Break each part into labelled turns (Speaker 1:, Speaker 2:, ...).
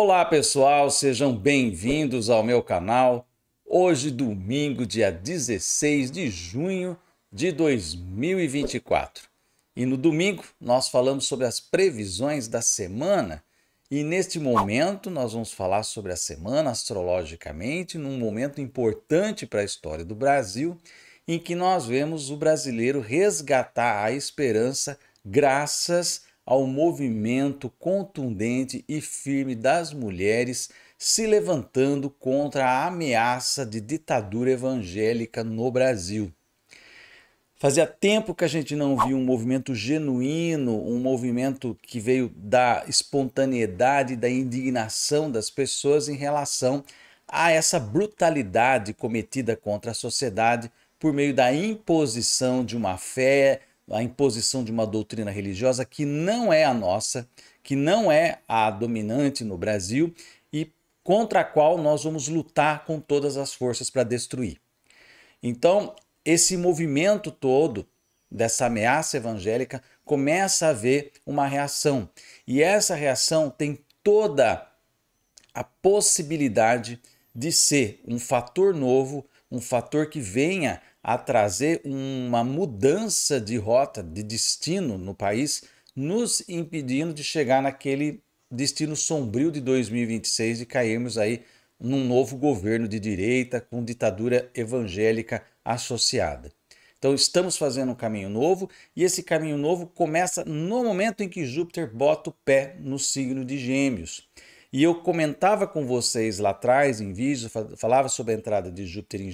Speaker 1: Olá pessoal, sejam bem-vindos ao meu canal. Hoje, domingo, dia 16 de junho de 2024. E no domingo nós falamos sobre as previsões da semana. E neste momento nós vamos falar sobre a semana astrologicamente, num momento importante para a história do Brasil, em que nós vemos o brasileiro resgatar a esperança graças a ao movimento contundente e firme das mulheres se levantando contra a ameaça de ditadura evangélica no Brasil. Fazia tempo que a gente não via um movimento genuíno, um movimento que veio da espontaneidade, da indignação das pessoas em relação a essa brutalidade cometida contra a sociedade por meio da imposição de uma fé, a imposição de uma doutrina religiosa que não é a nossa, que não é a dominante no Brasil e contra a qual nós vamos lutar com todas as forças para destruir. Então, esse movimento todo dessa ameaça evangélica começa a haver uma reação. E essa reação tem toda a possibilidade de ser um fator novo, um fator que venha a trazer uma mudança de rota, de destino no país, nos impedindo de chegar naquele destino sombrio de 2026 e cairmos aí num novo governo de direita com ditadura evangélica associada. Então estamos fazendo um caminho novo e esse caminho novo começa no momento em que Júpiter bota o pé no signo de Gêmeos. E eu comentava com vocês lá atrás, em vídeo, falava sobre a entrada de Júpiter em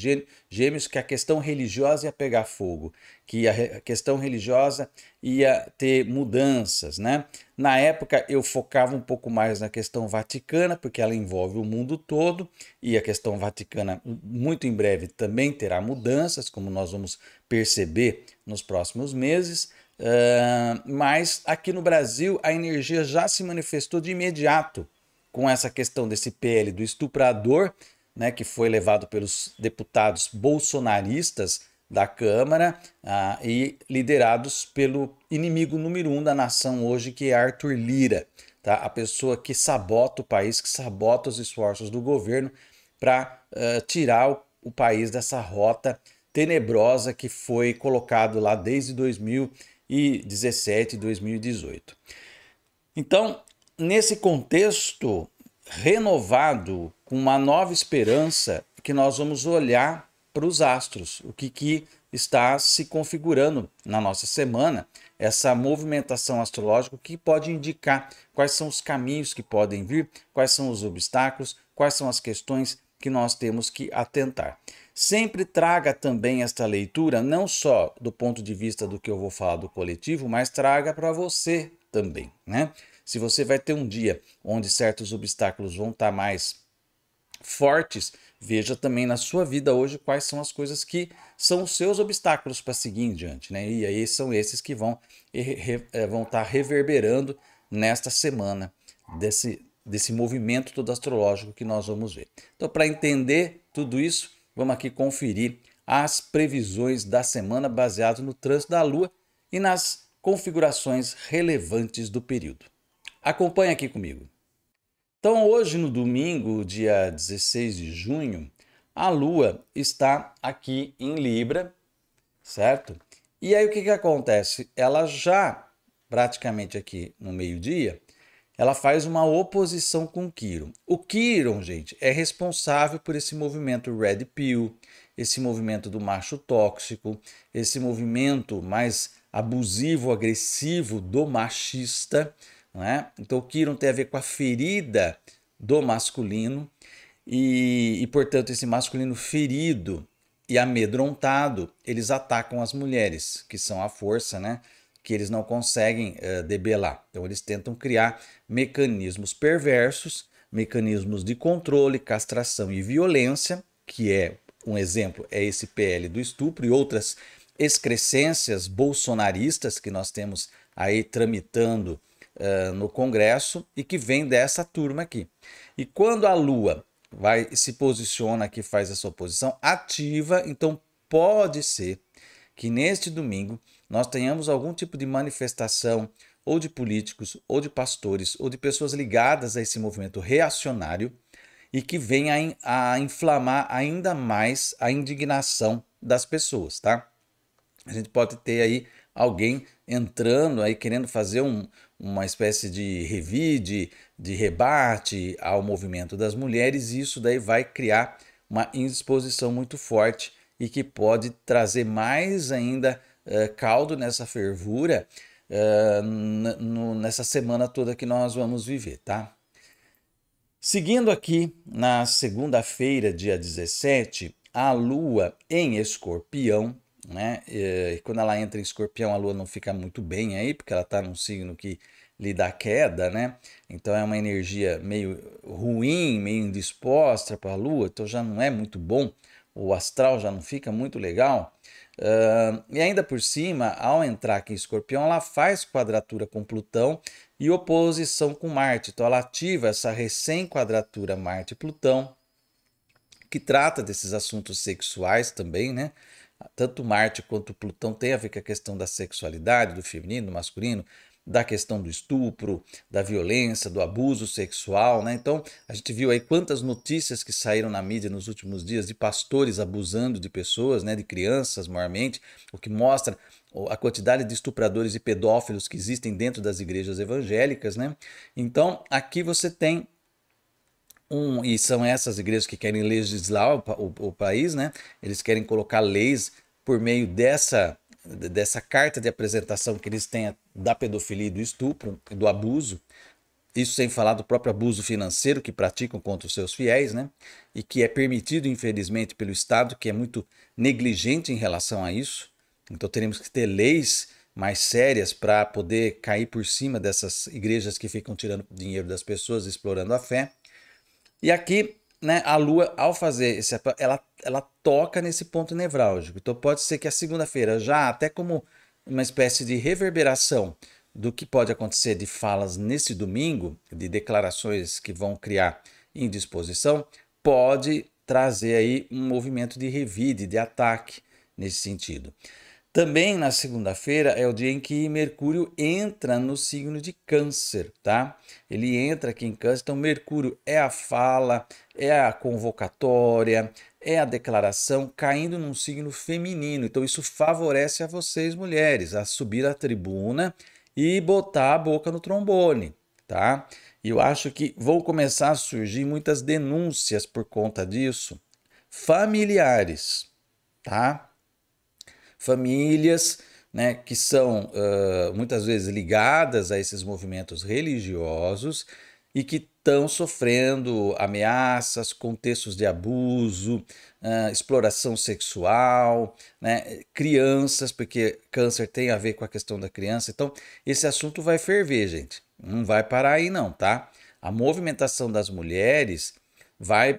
Speaker 1: Gêmeos, que a questão religiosa ia pegar fogo, que a questão religiosa ia ter mudanças, né? Na época eu focava um pouco mais na questão vaticana, porque ela envolve o mundo todo, e a questão vaticana muito em breve também terá mudanças, como nós vamos perceber nos próximos meses. Uh, mas aqui no Brasil a energia já se manifestou de imediato com essa questão desse PL do estuprador, né, que foi levado pelos deputados bolsonaristas da Câmara ah, e liderados pelo inimigo número um da nação hoje, que é Arthur Lira, tá? a pessoa que sabota o país, que sabota os esforços do governo para uh, eh, tirar o, o país dessa rota tenebrosa que foi colocado lá desde 2017 e 2018. Então, nesse contexto renovado, com uma nova esperança, que nós vamos olhar para os astros, o que, que está se configurando na nossa semana, essa movimentação astrológica que pode indicar quais são os caminhos que podem vir, quais são os obstáculos, quais são as questões que nós temos que atentar. Sempre traga também esta leitura, não só do ponto de vista do que eu vou falar do coletivo, mas traga para você também, né? Se você vai ter um dia onde certos obstáculos vão estar tá mais fortes, veja também na sua vida hoje quais são as coisas que são os seus obstáculos para seguir em diante, né? E aí são esses que vão é, vão estar tá reverberando nesta semana desse desse movimento todo astrológico que nós vamos ver. Então, para entender tudo isso, vamos aqui conferir as previsões da semana baseado no trânsito da Lua e nas configurações relevantes do período. Acompanhe aqui comigo. Então, hoje, no domingo, dia 16 de junho, a Lua está aqui em Libra, certo? E aí o que, que acontece? Ela já, praticamente aqui no meio-dia, ela faz uma oposição com Quiron. O Quiron, gente, é responsável por esse movimento Red Pill, esse movimento do macho tóxico, esse movimento mais abusivo, agressivo do machista, é? Então, o Quiron tem a ver com a ferida do masculino e, e, portanto, esse masculino ferido e amedrontado, eles atacam as mulheres, que são a força, né? que eles não conseguem uh, eh, debelar. Então, eles tentam criar mecanismos perversos, mecanismos de controle, castração e violência, que é um exemplo, é esse PL do estupro e outras excrescências bolsonaristas que nós temos aí tramitando uh, no Congresso e que vem dessa turma aqui. E quando a Lua vai se posiciona aqui, faz essa oposição ativa, então pode ser que neste domingo nós tenhamos algum tipo de manifestação ou de políticos, ou de pastores, ou de pessoas ligadas a esse movimento reacionário e que venha a inflamar ainda mais a indignação das pessoas, tá? A gente pode ter aí alguém entrando aí querendo fazer um, uma espécie de revide, de rebate ao movimento das mulheres, e isso daí vai criar uma indisposição muito forte e que pode trazer mais ainda uh, caldo nessa fervura uh, no, nessa semana toda que nós vamos viver, tá? Seguindo aqui, na segunda-feira, dia 17, a Lua em Escorpião né? E quando ela entra em escorpião, a lua não fica muito bem aí, porque ela está num signo que lhe dá queda, né? Então é uma energia meio ruim, meio indisposta para a lua, então já não é muito bom, o astral já não fica muito legal. Uh, e ainda por cima, ao entrar aqui em escorpião, ela faz quadratura com Plutão e oposição com Marte, então ela ativa essa recém-quadratura Marte-Plutão, que trata desses assuntos sexuais também, né? Tanto Marte quanto Plutão tem a ver com a questão da sexualidade, do feminino, do masculino, da questão do estupro, da violência, do abuso sexual, né? Então, a gente viu aí quantas notícias que saíram na mídia nos últimos dias de pastores abusando de pessoas, né, de crianças, maiormente, o que mostra a quantidade de estupradores e pedófilos que existem dentro das igrejas evangélicas, né? Então, aqui você tem um, e são essas igrejas que querem legislar o, o, o país, né? Eles querem colocar leis por meio dessa dessa carta de apresentação que eles têm da pedofilia, do estupro, do abuso, isso sem falar do próprio abuso financeiro que praticam contra os seus fiéis, né? E que é permitido, infelizmente, pelo Estado, que é muito negligente em relação a isso. Então teremos que ter leis mais sérias para poder cair por cima dessas igrejas que ficam tirando dinheiro das pessoas, explorando a fé. E aqui, né, a Lua, ao fazer esse ela, ela toca nesse ponto nevrálgico. Então pode ser que a segunda-feira, já até como uma espécie de reverberação do que pode acontecer de falas nesse domingo, de declarações que vão criar indisposição, pode trazer aí um movimento de revide, de ataque nesse sentido. Também na segunda-feira é o dia em que Mercúrio entra no signo de Câncer, tá? Ele entra aqui em Câncer, então Mercúrio é a fala, é a convocatória, é a declaração caindo num signo feminino. Então isso favorece a vocês mulheres a subir a tribuna e botar a boca no trombone, tá? E eu acho que vão começar a surgir muitas denúncias por conta disso, familiares, tá? famílias né, que são uh, muitas vezes ligadas a esses movimentos religiosos e que estão sofrendo ameaças, contextos de abuso, uh, exploração sexual, né, crianças, porque câncer tem a ver com a questão da criança. Então, esse assunto vai ferver, gente. Não vai parar aí, não, tá? A movimentação das mulheres vai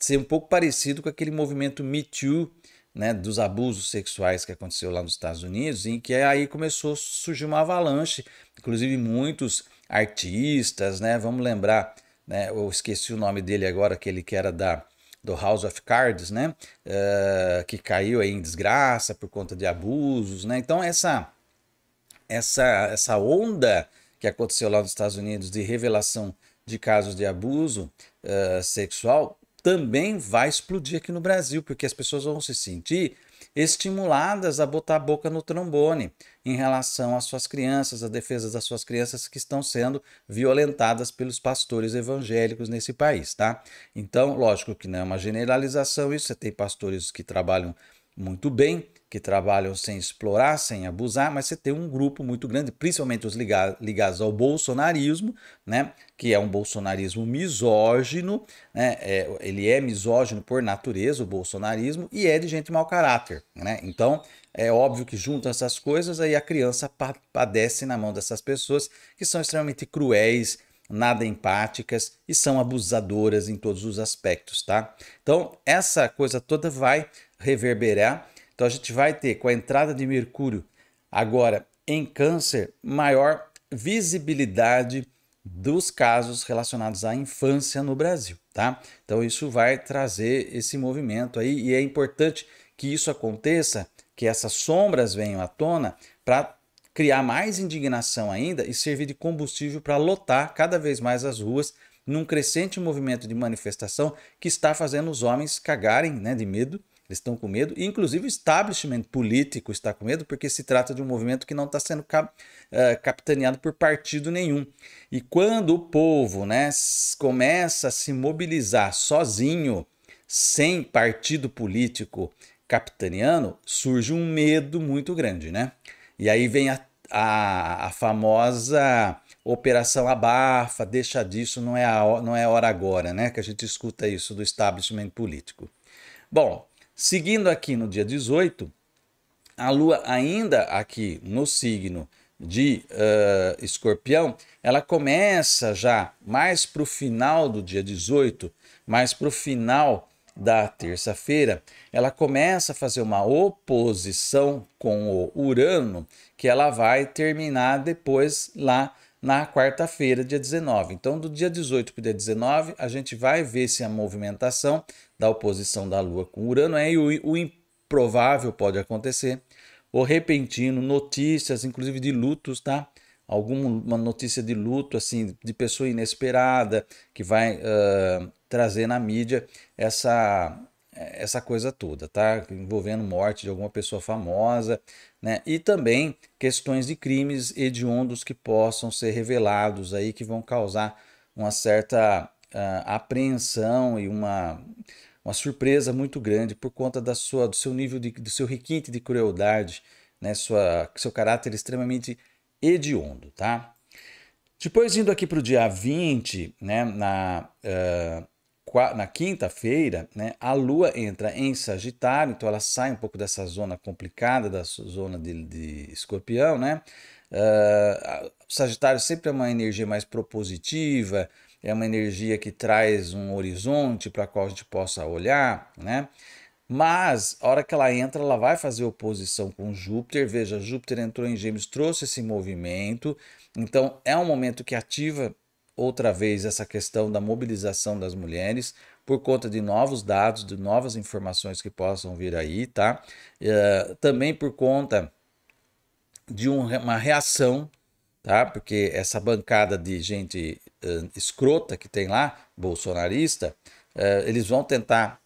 Speaker 1: ser um pouco parecido com aquele movimento Me Too né, dos abusos sexuais que aconteceu lá nos Estados Unidos, em que aí começou a surgir uma avalanche, inclusive muitos artistas, né, vamos lembrar, né, eu esqueci o nome dele agora, aquele que era da do House of Cards, né, uh, que caiu aí em desgraça por conta de abusos, né, então essa essa essa onda que aconteceu lá nos Estados Unidos de revelação de casos de abuso uh, sexual também vai explodir aqui no Brasil, porque as pessoas vão se sentir estimuladas a botar a boca no trombone em relação às suas crianças, à defesa das suas crianças que estão sendo violentadas pelos pastores evangélicos nesse país, tá? Então, lógico que não é uma generalização isso, você tem pastores que trabalham muito bem, que trabalham sem explorar, sem abusar, mas você tem um grupo muito grande, principalmente os ligados ao bolsonarismo, né, que é um bolsonarismo misógino, né, é, ele é misógino por natureza, o bolsonarismo, e é de gente mau caráter. Né? Então, é óbvio que junto a essas coisas, aí a criança padece na mão dessas pessoas que são extremamente cruéis, nada empáticas e são abusadoras em todos os aspectos, tá? Então, essa coisa toda vai reverberar então a gente vai ter com a entrada de Mercúrio agora em Câncer maior visibilidade dos casos relacionados à infância no Brasil, tá? Então isso vai trazer esse movimento aí e é importante que isso aconteça, que essas sombras venham à tona para criar mais indignação ainda e servir de combustível para lotar cada vez mais as ruas num crescente movimento de manifestação que está fazendo os homens cagarem, né, de medo eles estão com medo, e inclusive o establishment político está com medo, porque se trata de um movimento que não está sendo cap, uh, capitaneado por partido nenhum. E quando o povo né, começa a se mobilizar sozinho, sem partido político capitaneando, surge um medo muito grande, né? E aí vem a, a, a famosa operação abafa, deixa disso, não é, a, não é hora agora, né? Que a gente escuta isso do establishment político. Bom, Seguindo aqui no dia 18, a Lua ainda aqui no signo de uh, Escorpião, ela começa já mais para o final do dia 18, mais para o final da terça-feira, ela começa a fazer uma oposição com o Urano, que ela vai terminar depois lá na quarta-feira, dia 19. Então, do dia 18 para o dia 19, a gente vai ver se a movimentação da oposição da Lua com Urano é o, o improvável pode acontecer, o repentino, notícias, inclusive de lutos, tá? Alguma notícia de luto, assim, de pessoa inesperada que vai uh, trazer na mídia essa essa coisa toda, tá? Envolvendo morte de alguma pessoa famosa, né? E também questões de crimes hediondos que possam ser revelados aí, que vão causar uma certa uh, apreensão e uma uma surpresa muito grande por conta da sua, do seu nível, de, do seu requinte de crueldade, né, sua, seu caráter extremamente hediondo. Tá? Depois, indo aqui para o dia 20, né, na, uh, na quinta-feira, né, a Lua entra em Sagitário, então ela sai um pouco dessa zona complicada, da zona de, de escorpião, né? Uh, Sagitário sempre é uma energia mais propositiva, é uma energia que traz um horizonte para qual a gente possa olhar, né? Mas, a hora que ela entra, ela vai fazer oposição com Júpiter. Veja, Júpiter entrou em Gêmeos, trouxe esse movimento. Então, é um momento que ativa outra vez essa questão da mobilização das mulheres por conta de novos dados, de novas informações que possam vir aí, tá? Uh, também por conta de um, uma reação tá? Porque essa bancada de gente uh, escrota que tem lá, bolsonarista, uh, eles vão tentar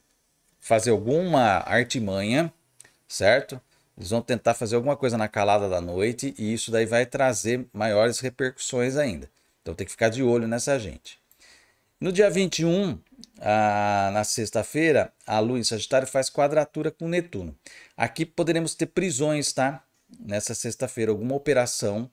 Speaker 1: fazer alguma artimanha, certo? Eles vão tentar fazer alguma coisa na calada da noite e isso daí vai trazer maiores repercussões ainda. Então tem que ficar de olho nessa gente. No dia 21, a, ah, na sexta-feira, a Lua em Sagitário faz quadratura com Netuno. Aqui poderemos ter prisões, tá? Nessa sexta-feira, alguma operação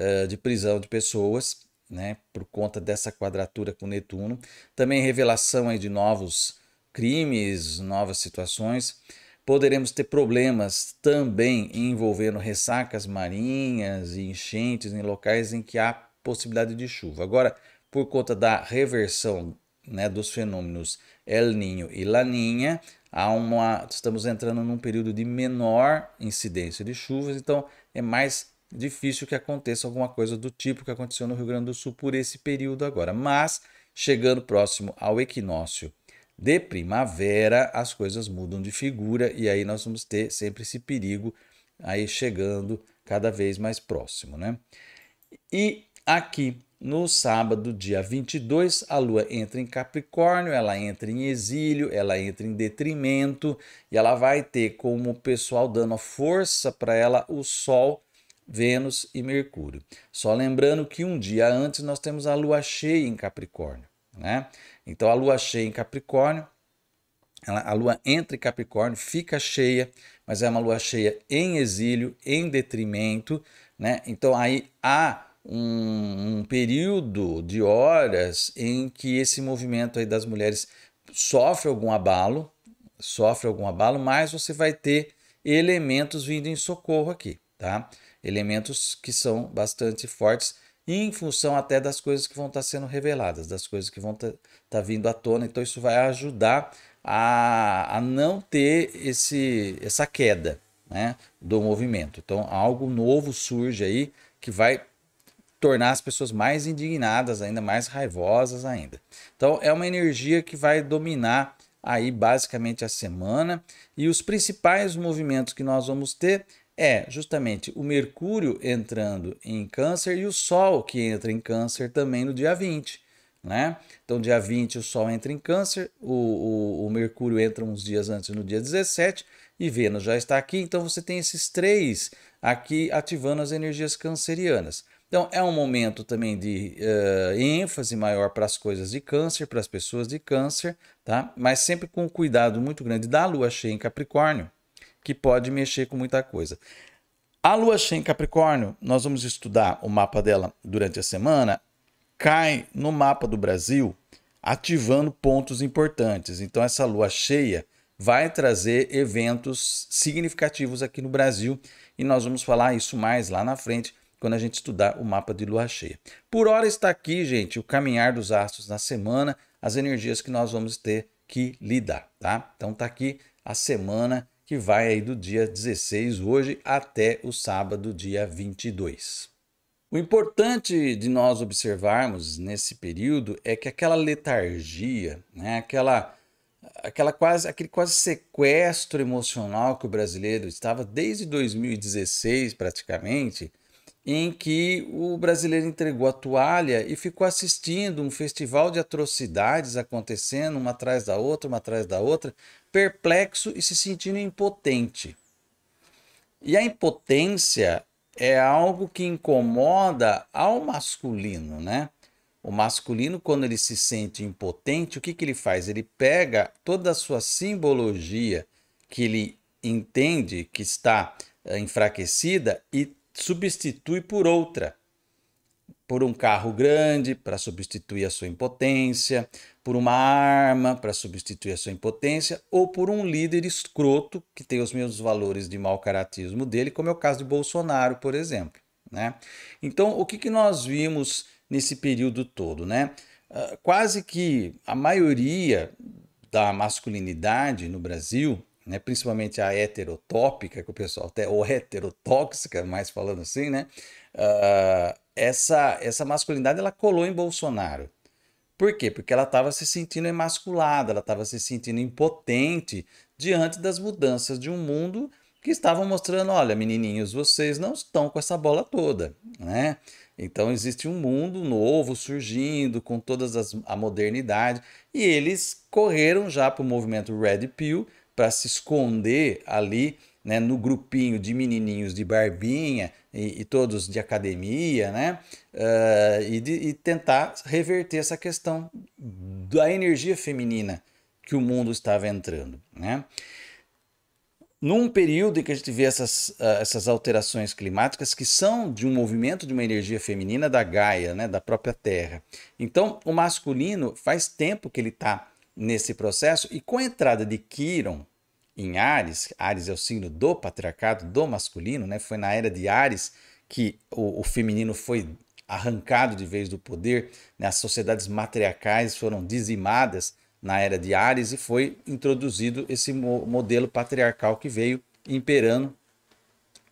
Speaker 1: eh, de prisão de pessoas, né, por conta dessa quadratura com Netuno. Também revelação aí de novos crimes, novas situações. Poderemos ter problemas também envolvendo ressacas marinhas e enchentes em locais em que há possibilidade de chuva. Agora, por conta da reversão né, dos fenômenos El Ninho e Laninha, há uma, estamos entrando num período de menor incidência de chuvas, então é mais difícil que aconteça alguma coisa do tipo que aconteceu no Rio Grande do Sul por esse período agora. Mas, chegando próximo ao equinócio de primavera, as coisas mudam de figura e aí nós vamos ter sempre esse perigo aí chegando cada vez mais próximo, né? E aqui no sábado, dia 22, a lua entra em Capricórnio, ela entra em exílio, ela entra em detrimento e ela vai ter como pessoal dando força para ela o sol Vênus e Mercúrio. Só lembrando que um dia antes nós temos a lua cheia em Capricórnio, né? Então a lua cheia em Capricórnio, ela, a lua entra em Capricórnio, fica cheia, mas é uma lua cheia em exílio, em detrimento, né? Então aí há um, um período de horas em que esse movimento aí das mulheres sofre algum abalo, sofre algum abalo, mas você vai ter elementos vindo em socorro aqui, tá? elementos que são bastante fortes em função até das coisas que vão estar tá sendo reveladas, das coisas que vão estar tá, tá vindo à tona. Então isso vai ajudar a, a não ter esse, essa queda né, do movimento. Então algo novo surge aí que vai tornar as pessoas mais indignadas ainda, mais raivosas ainda. Então é uma energia que vai dominar aí basicamente a semana e os principais movimentos que nós vamos ter é justamente o Mercúrio entrando em Câncer e o Sol que entra em Câncer também no dia 20. Né? Então, dia 20 o Sol entra em Câncer, o, o, o Mercúrio entra uns dias antes no dia 17 e Vênus já está aqui. Então, você tem esses três aqui ativando as energias cancerianas. Então, é um momento também de uh, ênfase maior para as coisas de câncer, para as pessoas de câncer, tá? Mas sempre com um cuidado muito grande da lua cheia em Capricórnio, que pode mexer com muita coisa. A lua cheia em Capricórnio, nós vamos estudar o mapa dela durante a semana, cai no mapa do Brasil ativando pontos importantes. Então essa lua cheia vai trazer eventos significativos aqui no Brasil e nós vamos falar isso mais lá na frente quando a gente estudar o mapa de lua cheia. Por hora está aqui, gente, o caminhar dos astros na semana, as energias que nós vamos ter que lidar, tá? Então tá aqui a semana que vai aí do dia 16 hoje até o sábado, dia 22. O importante de nós observarmos nesse período é que aquela letargia, né, aquela, aquela quase, aquele quase sequestro emocional que o brasileiro estava desde 2016 praticamente, em que o brasileiro entregou a toalha e ficou assistindo um festival de atrocidades acontecendo uma atrás da outra, uma atrás da outra, perplexo e se sentindo impotente. E a impotência é algo que incomoda ao masculino, né? O masculino, quando ele se sente impotente, o que, que ele faz? Ele pega toda a sua simbologia que ele entende que está eh, enfraquecida e substitui por outra. Por um carro grande, para substituir a sua impotência, por uma arma para substituir a sua impotência, ou por um líder escroto que tem os mesmos valores de mau caratismo dele, como é o caso de Bolsonaro, por exemplo. Né? Então, o que, que nós vimos nesse período todo? Né? Ah, quase que a maioria da masculinidade no Brasil, né, principalmente a heterotópica, que o pessoal até, ou heterotóxica, mais falando assim, né, uh, essa, essa masculinidade ela colou em Bolsonaro. Por quê? Porque ela estava se sentindo emasculada, ela estava se sentindo impotente diante das mudanças de um mundo que estavam mostrando, olha, menininhos, vocês não estão com essa bola toda, né? Então existe um mundo novo surgindo com toda a modernidade e eles correram já para o movimento Red Pill para se esconder ali né, no grupinho de menininhos de barbinha e, e todos de academia, né, uh, e, de, e tentar reverter essa questão da energia feminina que o mundo estava entrando, né? num período em que a gente vê essas, eh, essas alterações climáticas que são de um movimento de uma energia feminina da Gaia, né, da própria Terra. Então, o masculino faz tempo que ele está nesse processo e com a entrada de Quiron, em Ares, Ares é o signo do patriarcado, do masculino, né? Foi na era de Ares que o, o feminino foi arrancado de vez do poder, né? as sociedades matriarcais foram dizimadas na era de Ares e foi introduzido esse mo modelo patriarcal que veio imperando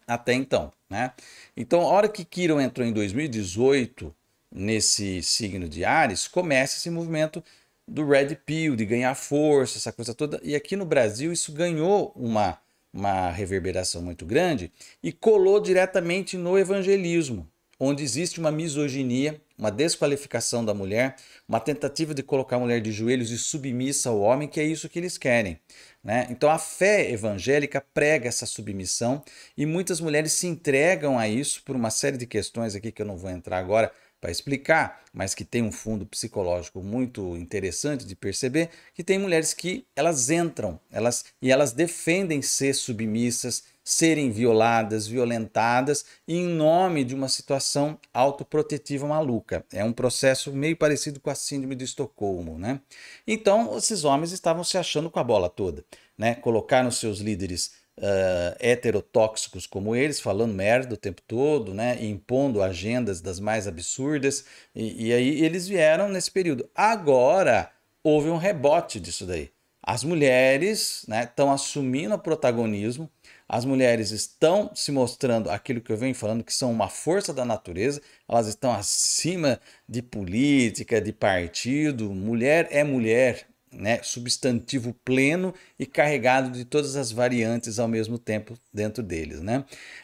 Speaker 1: até então. Né? Então, a hora que Kiron entrou em 2018 nesse signo de Ares, começa esse movimento do Red Pill, de ganhar força, essa coisa toda. E aqui no Brasil isso ganhou uma, uma reverberação muito grande e colou diretamente no evangelismo, onde existe uma misoginia, uma desqualificação da mulher, uma tentativa de colocar a mulher de joelhos e submissa ao homem, que é isso que eles querem. Né? Então a fé evangélica prega essa submissão e muitas mulheres se entregam a isso por uma série de questões aqui que eu não vou entrar agora para explicar, mas que tem um fundo psicológico muito interessante de perceber, que tem mulheres que elas entram, elas e elas defendem ser submissas, serem violadas, violentadas em nome de uma situação autoprotetiva maluca. É um processo meio parecido com a síndrome de Estocolmo, né? Então, esses homens estavam se achando com a bola toda, né? Colocaram seus líderes uh, heterotóxicos como eles, falando merda o tempo todo, né, impondo agendas das mais absurdas, e, e aí eles vieram nesse período. Agora houve um rebote disso daí. As mulheres estão né, assumindo o protagonismo, as mulheres estão se mostrando aquilo que eu venho falando, que são uma força da natureza, elas estão acima de política, de partido. Mulher é mulher, né, substantivo pleno e carregado de todas as variantes ao mesmo tempo dentro deles. Né?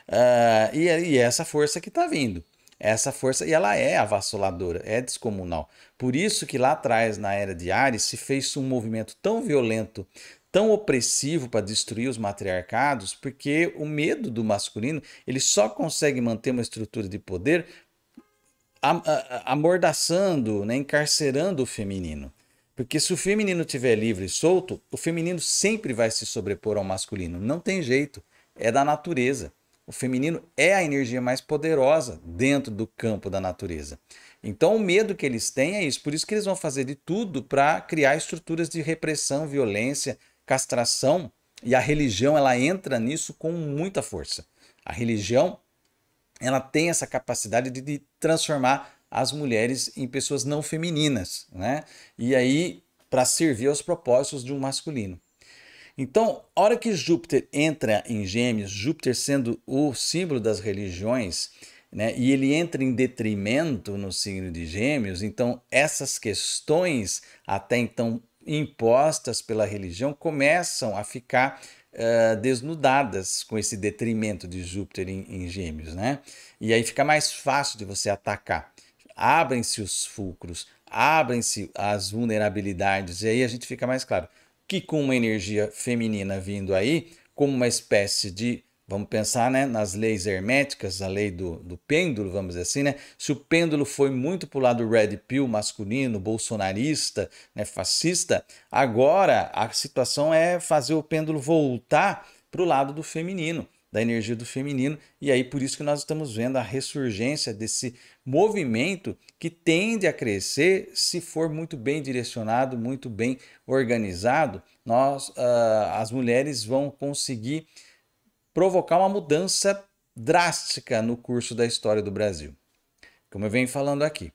Speaker 1: Uh, e, e essa força que está vindo. Essa força, e ela é avassaladora, é descomunal. Por isso que lá atrás, na era de Ares, se fez um movimento tão violento, tão opressivo para destruir os matriarcados, porque o medo do masculino, ele só consegue manter uma estrutura de poder amordaçando, né, encarcerando o feminino. Porque se o feminino estiver livre e solto, o feminino sempre vai se sobrepor ao masculino. Não tem jeito. É da natureza. O feminino é a energia mais poderosa dentro do campo da natureza. Então, o medo que eles têm é isso. Por isso que eles vão fazer de tudo para criar estruturas de repressão, violência, castração. E a religião ela entra nisso com muita força. A religião ela tem essa capacidade de, de transformar as mulheres em pessoas não femininas, né? E aí para servir aos propósitos de um masculino. Então, a hora que Júpiter entra em Gêmeos, Júpiter sendo o símbolo das religiões, né, e ele entra em detrimento no signo de Gêmeos, então essas questões, até então impostas pela religião, começam a ficar uh, desnudadas com esse detrimento de Júpiter em, em Gêmeos, né? E aí fica mais fácil de você atacar abrem-se os fulcros, abrem-se as vulnerabilidades, e aí a gente fica mais claro que com uma energia feminina vindo aí, como uma espécie de Vamos pensar né, nas leis herméticas, a lei do, do, pêndulo, vamos dizer assim, né? Se o pêndulo foi muito para o lado red pill, masculino, bolsonarista, né, fascista, agora a situação é fazer o pêndulo voltar para o lado do feminino da energia do feminino, e aí por isso que nós estamos vendo a ressurgência desse movimento que tende a crescer se for muito bem direcionado, muito bem organizado, nós uh, as mulheres vão conseguir provocar uma mudança drástica no curso da história do Brasil. Como eu venho falando aqui,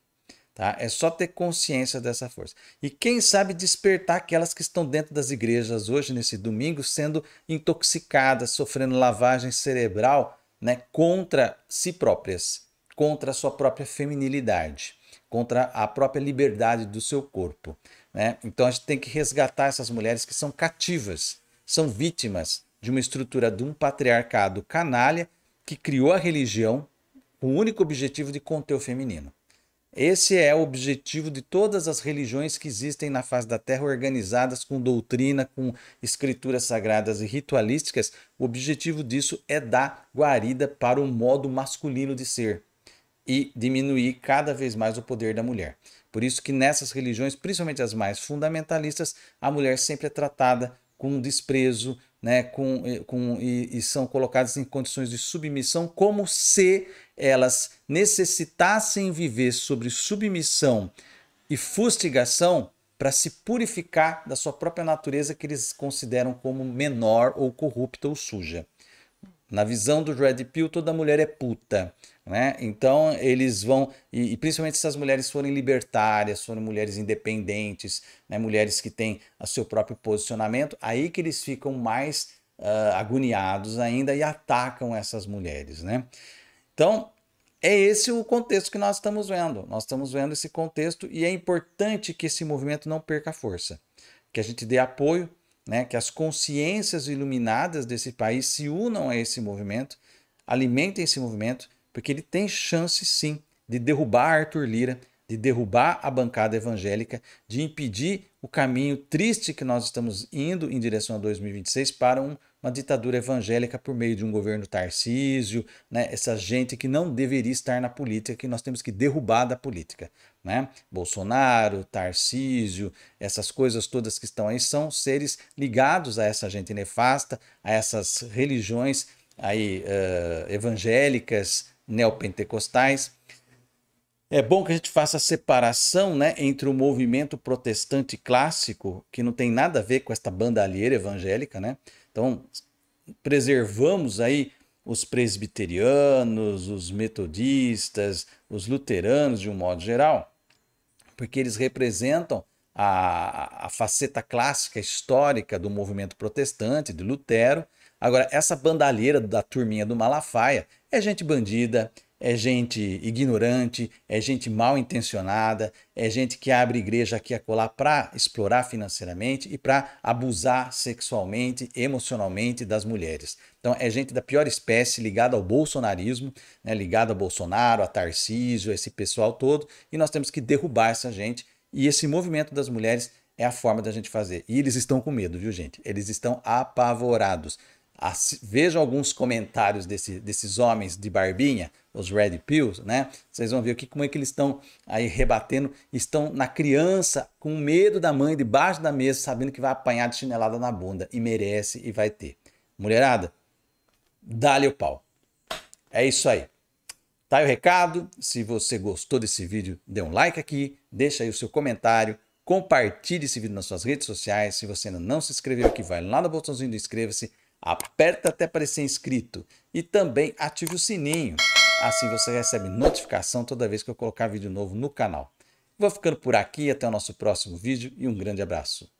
Speaker 1: Tá? É só ter consciência dessa força. E quem sabe despertar aquelas que estão dentro das igrejas hoje, nesse domingo, sendo intoxicadas, sofrendo lavagem cerebral né, contra si próprias, contra a sua própria feminilidade, contra a própria liberdade do seu corpo. Né? Então a gente tem que resgatar essas mulheres que são cativas, são vítimas de uma estrutura de um patriarcado canalha que criou a religião com o único objetivo de conter o feminino. Esse é o objetivo de todas as religiões que existem na face da Terra, organizadas com doutrina, com escrituras sagradas e ritualísticas. O objetivo disso é dar guarida para o modo masculino de ser e diminuir cada vez mais o poder da mulher. Por isso que nessas religiões, principalmente as mais fundamentalistas, a mulher sempre é tratada com desprezo, né, com, com, e, e, são colocadas em condições de submissão, como se elas necessitassem viver sobre submissão e fustigação para se purificar da sua própria natureza que eles consideram como menor ou corrupta ou suja. Na visão do Red Pill, toda mulher é puta. Né? Então eles vão, e, e, principalmente se as mulheres forem libertárias, forem mulheres independentes, né? mulheres que têm o seu próprio posicionamento, aí que eles ficam mais uh, agoniados ainda e atacam essas mulheres. Né? Então é esse o contexto que nós estamos vendo. Nós estamos vendo esse contexto e é importante que esse movimento não perca força, que a gente dê apoio, né, que as consciências iluminadas desse país se unam a esse movimento, alimentem esse movimento, porque ele tem chance sim de derrubar Arthur Lira, de derrubar a bancada evangélica, de impedir o caminho triste que nós estamos indo em direção a 2026 para um uma ditadura evangélica por meio de um governo Tarcísio, né? essa gente que não deveria estar na política, que nós temos que derrubar da política. Né? Bolsonaro, Tarcísio, essas coisas todas que estão aí são seres ligados a essa gente nefasta, a essas religiões aí uh, evangélicas, neopentecostais, é bom que a gente faça a separação né, entre o movimento protestante clássico, que não tem nada a ver com esta bandalheira evangélica, né? Então, preservamos aí os presbiterianos, os metodistas, os luteranos de um modo geral, porque eles representam a, a faceta clássica histórica do movimento protestante, de Lutero. Agora, essa bandalheira da turminha do Malafaia é gente bandida, é gente ignorante, é gente mal intencionada, é gente que abre igreja aqui e acolá para explorar financeiramente e para abusar sexualmente, emocionalmente das mulheres. Então é gente da pior espécie ligada ao bolsonarismo, né, ligada a Bolsonaro, a Tarcísio, a esse pessoal todo, e nós temos que derrubar essa gente. E esse movimento das mulheres é a forma da gente fazer. E eles estão com medo, viu, gente? Eles estão apavorados. As, alguns comentários desse, desses homens de barbinha, os Red Pills, né? Vocês vão ver aqui como é que eles estão aí rebatendo, estão na criança com medo da mãe debaixo da mesa, sabendo que vai apanhar de chinelada na bunda e merece e vai ter. Mulherada, dá-lhe o pau. É isso aí. Tá aí o recado. Se você gostou desse vídeo, dê um like aqui, deixa aí o seu comentário, compartilhe esse vídeo nas suas redes sociais. Se você ainda não se inscreveu aqui, vai lá no botãozinho do inscreva-se aperta até parecer inscrito e também ative o sininho. Assim você recebe notificação toda vez que eu colocar vídeo novo no canal. Vou ficando por aqui, até o nosso próximo vídeo e um grande abraço.